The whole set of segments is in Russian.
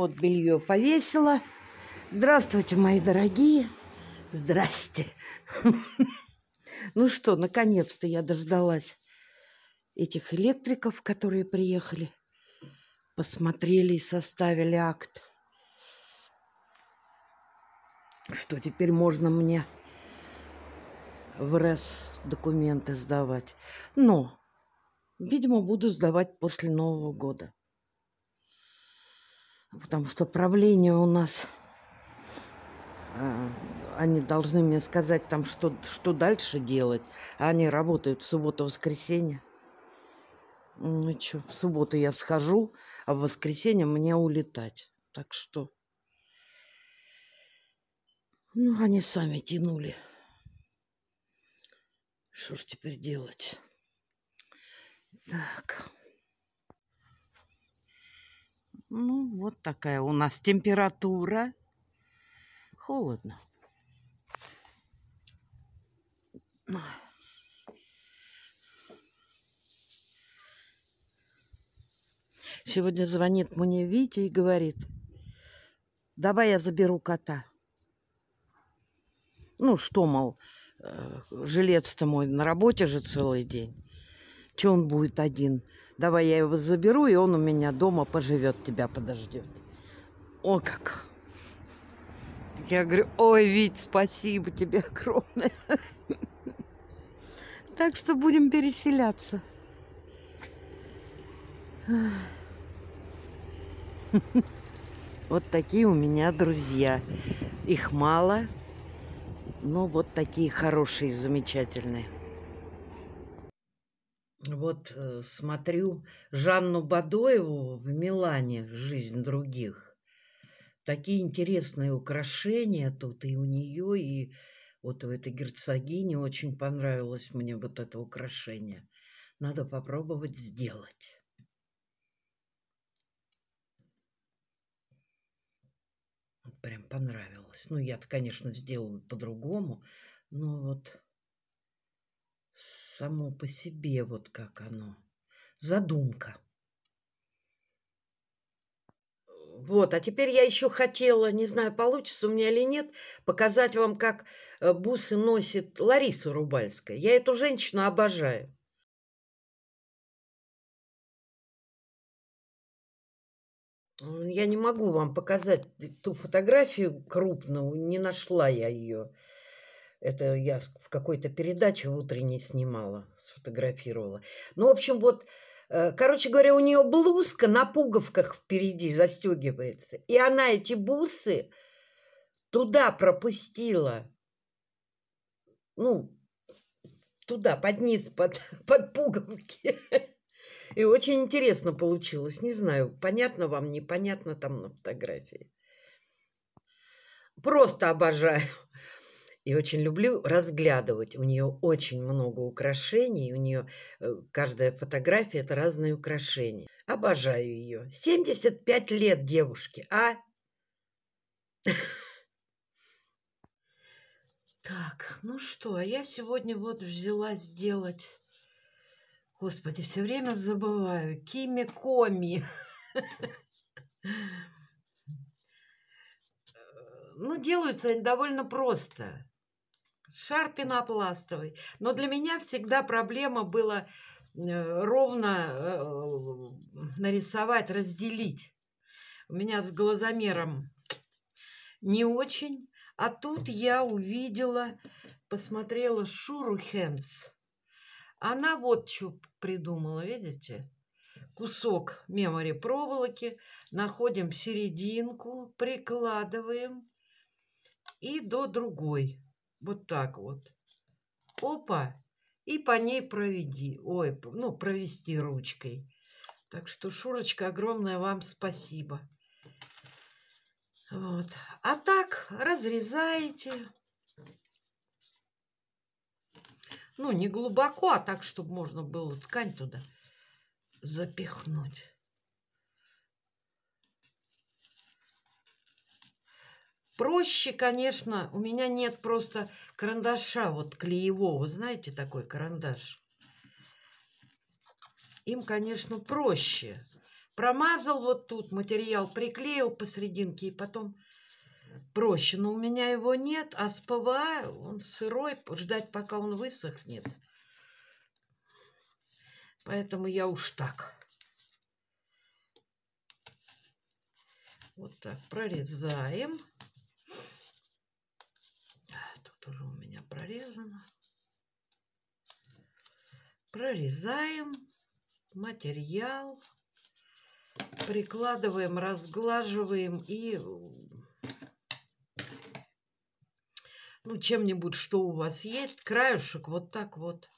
Вот белье повесила. Здравствуйте, мои дорогие. Здрасте. Ну что, наконец-то я дождалась этих электриков, которые приехали. Посмотрели и составили акт. Что теперь можно мне в РЭС документы сдавать. Но, видимо, буду сдавать после Нового года потому что правление у нас э, они должны мне сказать там, что, что дальше делать. А они работают в субботу-воскресенье. Ну что, в субботу я схожу, а в воскресенье мне улетать. Так что... Ну, они сами тянули. Что ж теперь делать? Так... Ну, вот такая у нас температура. Холодно. Сегодня звонит мне Витя и говорит, давай я заберу кота. Ну, что, мол, э, жилец-то мой на работе же целый день. Что он будет один? Давай я его заберу, и он у меня дома поживет, тебя подождет. О, как! Я говорю, ой, Вить, спасибо тебе огромное. Так что будем переселяться. Вот такие у меня друзья. Их мало, но вот такие хорошие, замечательные вот э, смотрю Жанну Бадоеву в Милане «Жизнь других». Такие интересные украшения тут и у нее, и вот у этой герцогини очень понравилось мне вот это украшение. Надо попробовать сделать. Прям понравилось. Ну, я-то, конечно, сделаю по-другому, но вот само по себе, вот как оно. Задумка. Вот, а теперь я еще хотела, не знаю, получится у меня или нет, показать вам, как э, бусы носит Лариса Рубальская. Я эту женщину обожаю. Я не могу вам показать ту фотографию крупную, не нашла я ее. Это я в какой-то передаче утренней снимала, сфотографировала. Ну, в общем, вот, э, короче говоря, у нее блузка на пуговках впереди застегивается. И она эти бусы туда пропустила. Ну, туда, под низ, под, под пуговки. И очень интересно получилось. Не знаю, понятно вам, непонятно там на фотографии. Просто обожаю и очень люблю разглядывать. У нее очень много украшений, у нее э, каждая фотография – это разные украшения. Обожаю ее. 75 лет девушке, а? Так, ну что, а я сегодня вот взяла сделать... Господи, все время забываю. Кими-коми. Э, ну, делаются они довольно просто шар пенопластовый. Но для меня всегда проблема была э, ровно э, нарисовать, разделить. У меня с глазомером не очень. А тут я увидела, посмотрела Шуру Хэнс. Она вот что придумала, видите? Кусок мемори проволоки, находим серединку, прикладываем и до другой. Вот так вот. Опа! И по ней проведи. Ой, ну, провести ручкой. Так что, Шурочка, огромное вам спасибо. Вот. А так разрезаете. Ну, не глубоко, а так, чтобы можно было ткань туда запихнуть. Проще, конечно, у меня нет просто карандаша вот клеевого, знаете, такой карандаш. Им, конечно, проще. Промазал вот тут материал, приклеил посерединке и потом проще. Но у меня его нет, а с ПВА он сырой, ждать, пока он высохнет. Поэтому я уж так. Вот так прорезаем тоже у меня прорезано, Прорезаем материал, прикладываем, разглаживаем и ну, чем-нибудь, что у вас есть, краешек вот так вот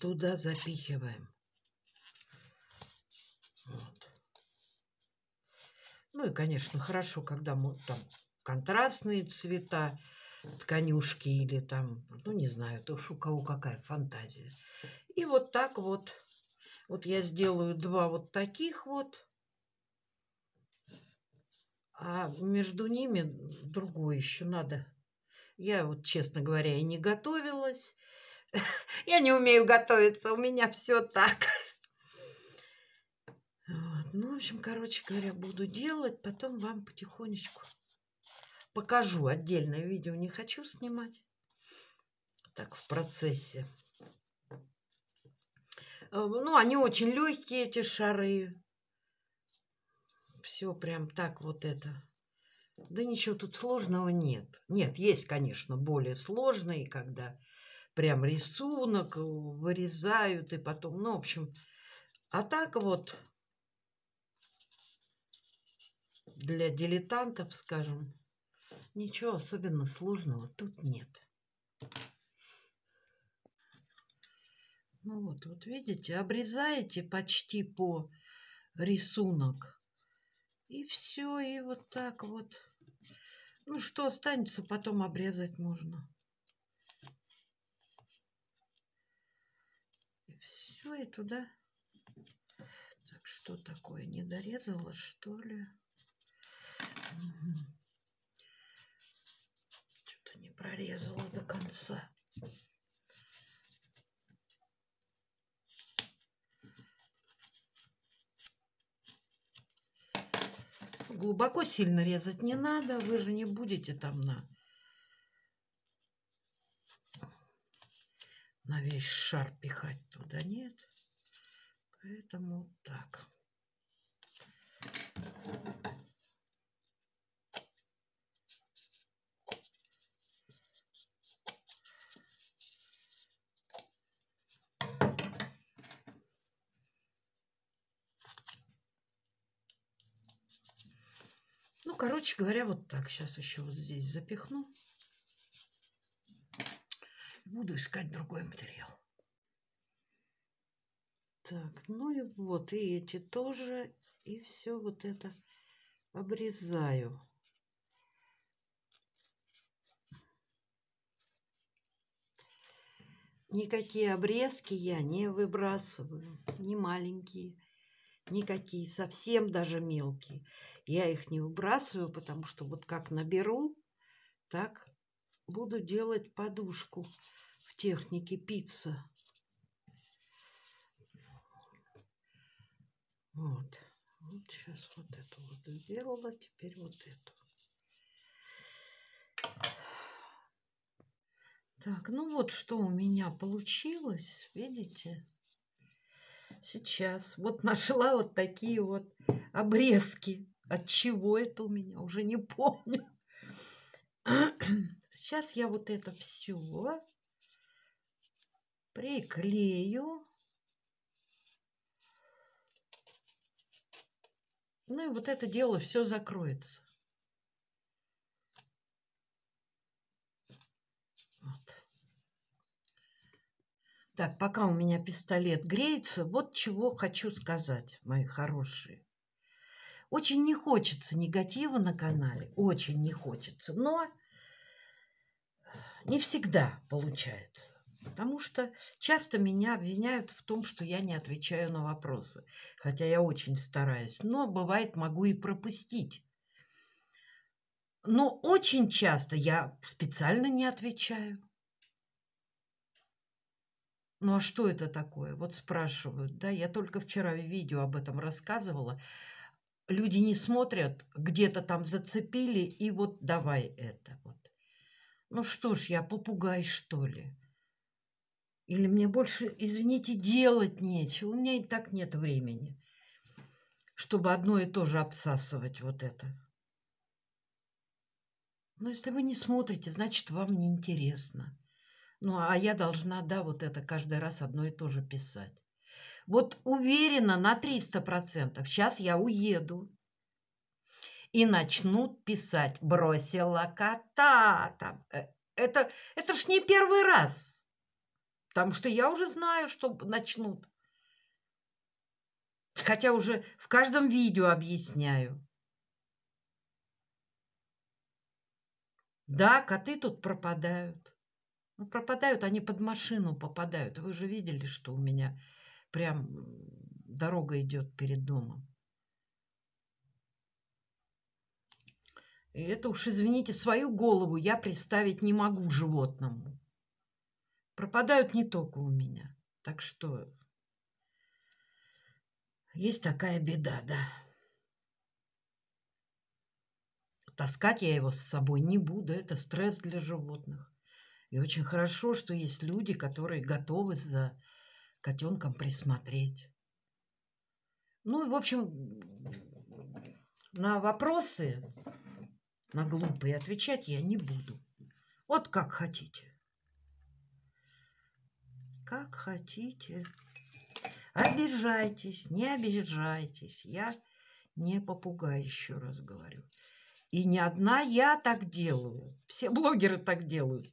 туда запихиваем. Вот. Ну и, конечно, хорошо, когда мы там контрастные цвета, тканюшки или там, ну не знаю, то уж у кого какая фантазия. И вот так вот, вот я сделаю два вот таких вот, а между ними другой еще надо. Я вот, честно говоря, и не готовилась. Я не умею готовиться, у меня все так. Вот. Ну, в общем, короче говоря, буду делать, потом вам потихонечку покажу отдельное видео, не хочу снимать. Так, в процессе. Э, ну, они очень легкие, эти шары. Все прям так вот это. Да ничего тут сложного нет. Нет, есть, конечно, более сложные, когда прям рисунок э, вырезают и потом, ну, в общем. А так вот для дилетантов, скажем, Ничего особенно сложного тут нет. Ну вот, вот видите, обрезаете почти по рисунок. И все, и вот так вот. Ну, что останется, потом обрезать можно. И все, и туда. Так, что такое? Не дорезала, что ли? Угу прорезала до конца. Глубоко сильно резать не надо, вы же не будете там на, на весь шар пихать туда, нет. Поэтому так. Thank you. Ну, короче говоря, вот так. Сейчас еще вот здесь запихну. Буду искать другой материал. Так, ну и вот, и эти тоже. И все вот это обрезаю. Никакие обрезки я не выбрасываю, не маленькие никакие, совсем даже мелкие. Я их не выбрасываю, потому что вот как наберу, так буду делать подушку в технике пицца. Вот. Вот сейчас вот эту вот сделала, теперь вот эту. Так, ну вот что у меня получилось, видите? сейчас вот нашла вот такие вот обрезки. От чего это у меня? Уже не помню. Сейчас я вот это все приклею. Ну и вот это дело все закроется. Так, пока у меня пистолет греется, вот чего хочу сказать, мои хорошие. Очень не хочется негатива на канале, очень не хочется, но не всегда получается. Потому что часто меня обвиняют в том, что я не отвечаю на вопросы. Хотя я очень стараюсь. Но бывает, могу и пропустить. Но очень часто я специально не отвечаю. Ну а что это такое? Вот спрашивают, да, я только вчера в видео об этом рассказывала. Люди не смотрят, где-то там зацепили, и вот давай это вот. Ну что ж, я попугай, что ли? Или мне больше, извините, делать нечего. У меня и так нет времени, чтобы одно и то же обсасывать вот это. Ну если вы не смотрите, значит, вам неинтересно. интересно. Ну, а я должна, да, вот это каждый раз одно и то же писать. Вот уверена на 300%. Сейчас я уеду. И начнут писать. Бросила кота. Там. Э, это, это ж не первый раз. Потому что я уже знаю, что начнут. Хотя уже в каждом видео объясняю. Да, коты тут пропадают. Ну, пропадают, они под машину попадают. Вы же видели, что у меня прям дорога идет перед домом. И это уж, извините, свою голову я представить не могу животному. Пропадают не только у меня. Так что есть такая беда, да. Таскать я его с собой не буду. Это стресс для животных. И очень хорошо, что есть люди, которые готовы за котенком присмотреть. Ну и, в общем, на вопросы, на глупые отвечать я не буду. Вот как хотите. Как хотите. Обижайтесь, не обижайтесь. Я не попугай, еще раз говорю. И не одна я так делаю. Все блогеры так делают.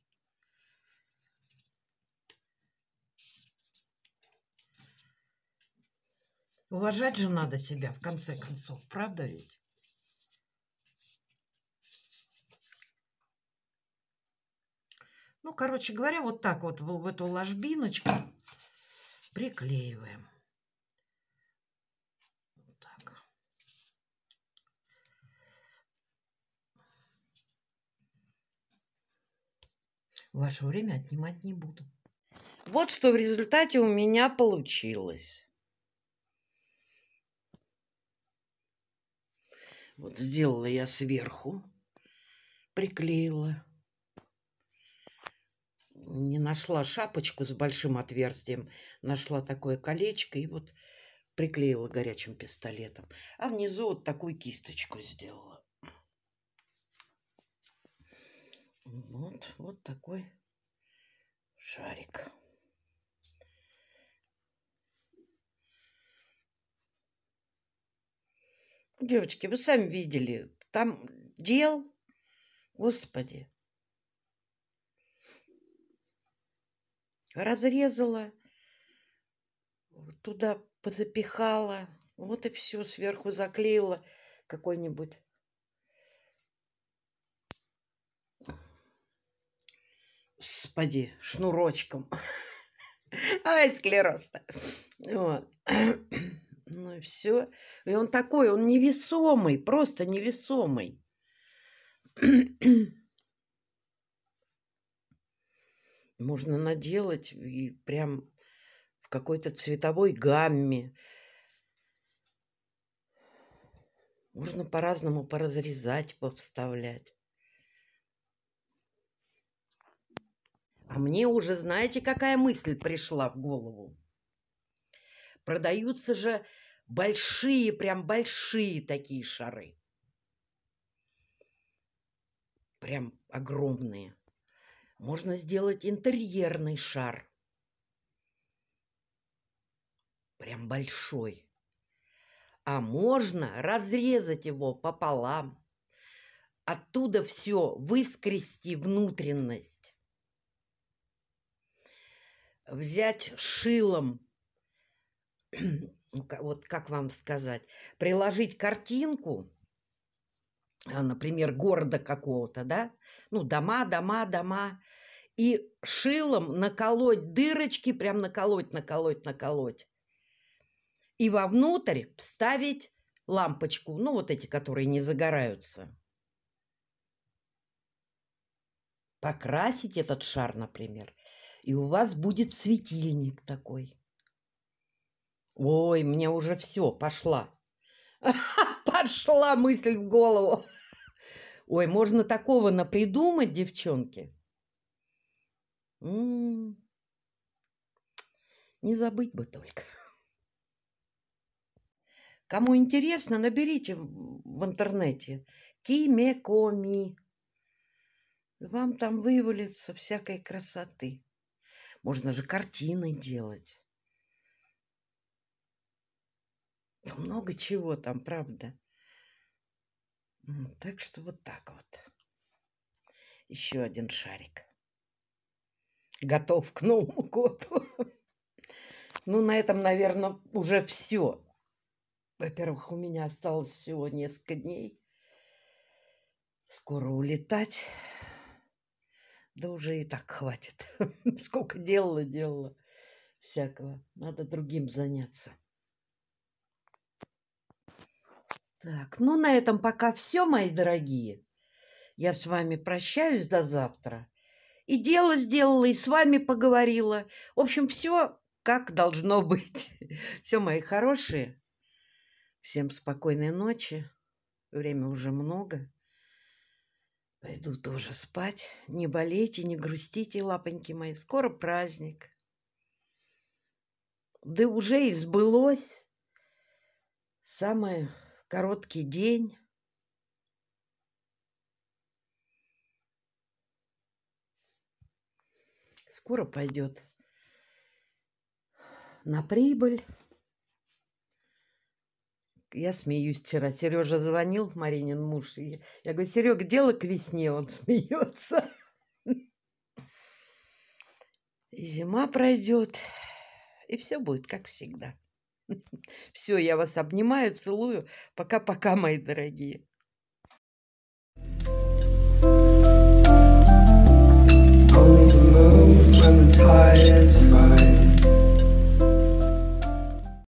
Уважать же надо себя, в конце концов, правда ведь? Ну, короче говоря, вот так вот в эту ложбиночку приклеиваем. Вот так. Ваше время отнимать не буду. Вот что в результате у меня получилось. Вот сделала я сверху, приклеила. Не нашла шапочку с большим отверстием, нашла такое колечко и вот приклеила горячим пистолетом. А внизу вот такую кисточку сделала. Вот, вот такой шарик. Девочки, вы сами видели, там дел, господи. Разрезала, туда позапихала, вот и все, сверху заклеила какой-нибудь. Господи, шнурочком. Ай, склероз Вот. Ну и все. И он такой, он невесомый, просто невесомый. Можно наделать и прям в какой-то цветовой гамме. Можно по-разному поразрезать, повставлять. А мне уже, знаете, какая мысль пришла в голову? Продаются же большие, прям большие такие шары. Прям огромные. Можно сделать интерьерный шар. Прям большой. А можно разрезать его пополам. Оттуда все выскрести внутренность. Взять шилом Ну, вот как вам сказать, приложить картинку, а, например, города какого-то, да, ну, дома, дома, дома, и шилом наколоть дырочки, прям наколоть, наколоть, наколоть. И вовнутрь вставить лампочку, ну, вот эти, которые не загораются. Покрасить этот шар, например, и у вас будет светильник такой – Ой, мне уже все, пошла. Пошла мысль в голову. Ой, можно такого напридумать, девчонки. Не забыть бы только. Кому интересно, наберите в интернете Кимекоми. Вам там вывалится всякой красоты. Можно же картины делать. много чего там, правда. Так что вот так вот. Еще один шарик. Готов к Новому году. Ну, на этом, наверное, уже все. Во-первых, у меня осталось всего несколько дней. Скоро улетать. Да уже и так хватит. Сколько делала, делала всякого. Надо другим заняться. Так, ну на этом пока все, мои дорогие. Я с вами прощаюсь до завтра. И дело сделала, и с вами поговорила. В общем, все как должно быть. Все, мои хорошие. Всем спокойной ночи. Время уже много. Пойду тоже спать. Не болейте, не грустите, лапоньки мои. Скоро праздник. Да уже и сбылось самое короткий день. Скоро пойдет на прибыль. Я смеюсь вчера. Сережа звонил, Маринин муж. И я говорю, Серег, дело к весне. Он смеется. И зима пройдет, и все будет как всегда. Все, я вас обнимаю, целую. Пока-пока, мои дорогие. Only the moon when the tide is